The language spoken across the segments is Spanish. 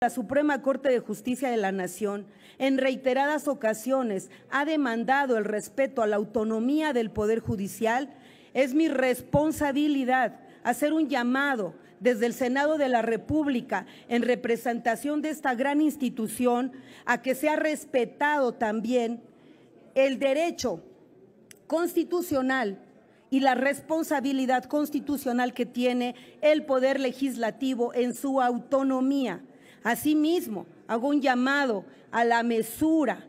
La Suprema Corte de Justicia de la Nación en reiteradas ocasiones ha demandado el respeto a la autonomía del Poder Judicial, es mi responsabilidad hacer un llamado desde el Senado de la República, en representación de esta gran institución, a que sea respetado también el derecho constitucional y la responsabilidad constitucional que tiene el Poder Legislativo en su autonomía. Asimismo, hago un llamado a la mesura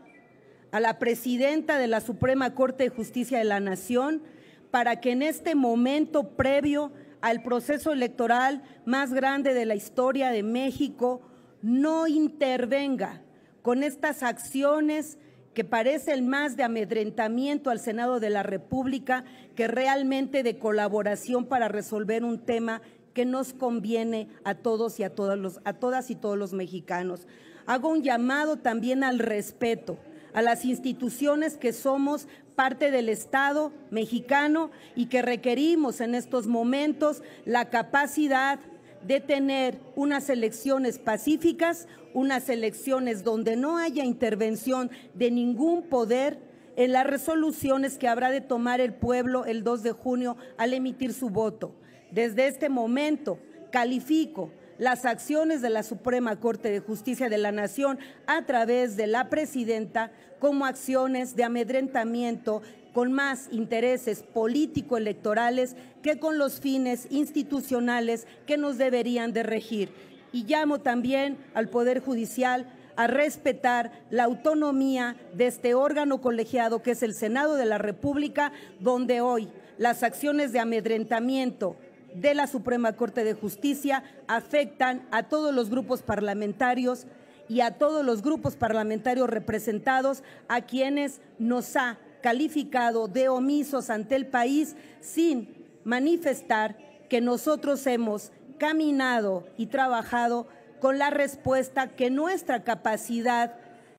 a la presidenta de la Suprema Corte de Justicia de la Nación para que en este momento previo al proceso electoral más grande de la historia de México no intervenga con estas acciones que parecen más de amedrentamiento al Senado de la República que realmente de colaboración para resolver un tema que nos conviene a todos y a todas, los, a todas y todos los mexicanos. Hago un llamado también al respeto a las instituciones que somos parte del Estado mexicano y que requerimos en estos momentos la capacidad de tener unas elecciones pacíficas, unas elecciones donde no haya intervención de ningún poder en las resoluciones que habrá de tomar el pueblo el 2 de junio al emitir su voto. Desde este momento califico las acciones de la Suprema Corte de Justicia de la Nación a través de la presidenta como acciones de amedrentamiento con más intereses político-electorales que con los fines institucionales que nos deberían de regir. Y llamo también al Poder Judicial a respetar la autonomía de este órgano colegiado que es el Senado de la República, donde hoy las acciones de amedrentamiento de la Suprema Corte de Justicia afectan a todos los grupos parlamentarios y a todos los grupos parlamentarios representados a quienes nos ha calificado de omisos ante el país sin manifestar que nosotros hemos caminado y trabajado con la respuesta que nuestra capacidad